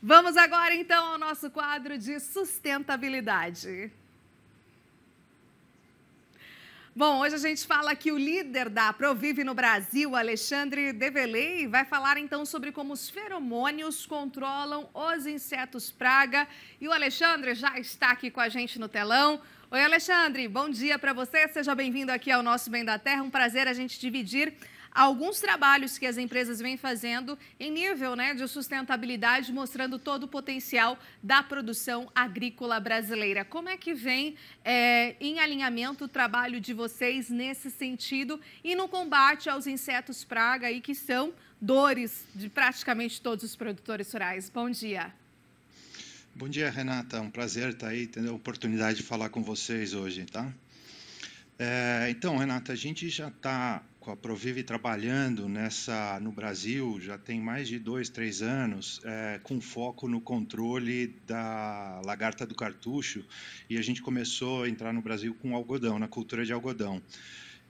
Vamos agora então ao nosso quadro de sustentabilidade. Bom, hoje a gente fala que o líder da Provive no Brasil, Alexandre Develey, vai falar então sobre como os feromônios controlam os insetos praga. E o Alexandre já está aqui com a gente no telão. Oi, Alexandre, bom dia para você. Seja bem-vindo aqui ao nosso Bem da Terra. Um prazer a gente dividir alguns trabalhos que as empresas vêm fazendo em nível né, de sustentabilidade, mostrando todo o potencial da produção agrícola brasileira. Como é que vem é, em alinhamento o trabalho de vocês nesse sentido e no combate aos insetos praga, aí, que são dores de praticamente todos os produtores rurais? Bom dia. Bom dia, Renata. É um prazer estar aí, tendo a oportunidade de falar com vocês hoje, tá? É, então, Renata, a gente já está com a Provive trabalhando nessa no Brasil já tem mais de dois, três anos, é, com foco no controle da lagarta do cartucho. E a gente começou a entrar no Brasil com algodão, na cultura de algodão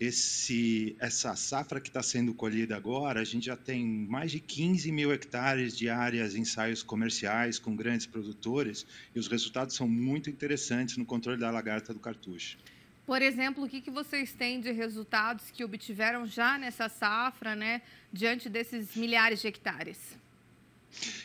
esse, essa safra que está sendo colhida agora, a gente já tem mais de 15 mil hectares de áreas ensaios comerciais com grandes produtores e os resultados são muito interessantes no controle da lagarta do cartucho. Por exemplo, o que, que vocês têm de resultados que obtiveram já nessa safra, né, diante desses milhares de hectares?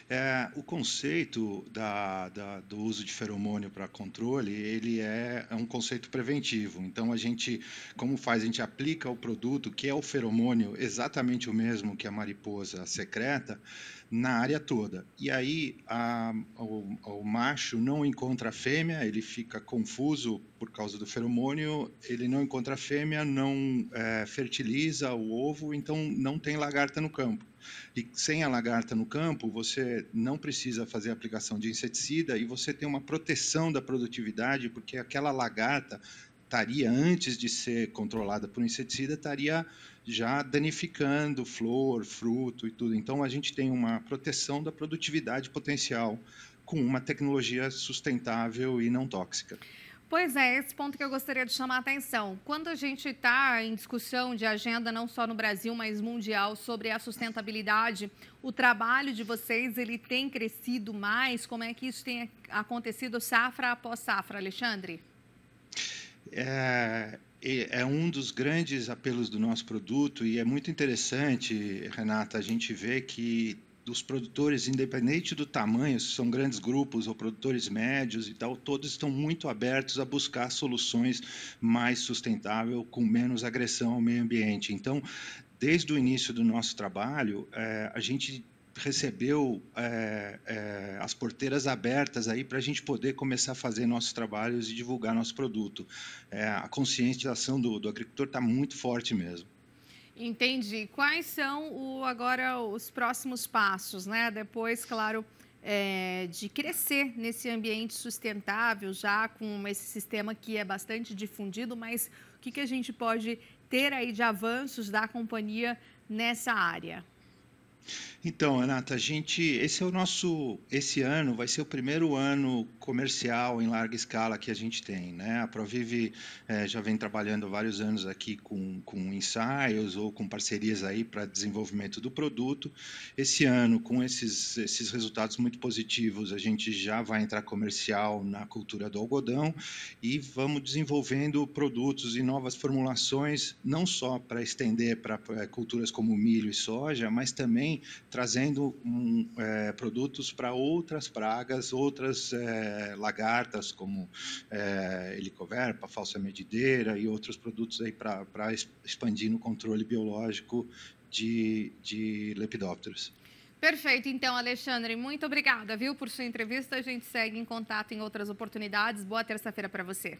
É, o conceito da, da, do uso de feromônio para controle, ele é, é, um conceito preventivo. Então a gente, como faz, a gente aplica o produto que é o feromônio, exatamente o mesmo que a mariposa secreta, na área toda. E aí a, o, o, macho não encontra a fêmea, ele fica confuso por causa do feromônio, ele não encontra a fêmea, não é, fertiliza o ovo, então não tem lagarta no campo. E sem a lagarta no campo, você não precisa fazer aplicação de inseticida e você tem uma proteção da produtividade, porque aquela lagarta estaria, antes de ser controlada por um inseticida, estaria já danificando flor, fruto e tudo. Então, a gente tem uma proteção da produtividade potencial com uma tecnologia sustentável e não tóxica. Pois é, esse ponto que eu gostaria de chamar a atenção. Quando a gente está em discussão de agenda, não só no Brasil, mas mundial, sobre a sustentabilidade, o trabalho de vocês, ele tem crescido mais? Como é que isso tem acontecido safra após safra, Alexandre? é, é um dos grandes apelos do nosso produto e é muito interessante, Renata, a gente vê que dos produtores, independente do tamanho, se são grandes grupos ou produtores médios e tal, todos estão muito abertos a buscar soluções mais sustentáveis, com menos agressão ao meio ambiente. Então, desde o início do nosso trabalho, é, a gente recebeu é, é, as porteiras abertas aí para a gente poder começar a fazer nossos trabalhos e divulgar nosso produto. É, a conscientização do, do agricultor está muito forte mesmo. Entendi. Quais são o, agora os próximos passos, né? Depois, claro, é, de crescer nesse ambiente sustentável, já com esse sistema que é bastante difundido, mas o que, que a gente pode ter aí de avanços da companhia nessa área? Então, Renata, a gente, esse é o nosso, esse ano vai ser o primeiro ano comercial em larga escala que a gente tem, né? A Provive é, já vem trabalhando vários anos aqui com, com ensaios ou com parcerias aí para desenvolvimento do produto. Esse ano, com esses, esses resultados muito positivos, a gente já vai entrar comercial na cultura do algodão e vamos desenvolvendo produtos e novas formulações, não só para estender para eh, culturas como milho e soja, mas também trazendo um, é, produtos para outras pragas, outras é, lagartas, como é, helicoverpa, falsa medideira e outros produtos aí para expandir no controle biológico de, de lepidópteros. Perfeito, então, Alexandre, muito obrigada, viu, por sua entrevista. A gente segue em contato em outras oportunidades. Boa terça-feira para você.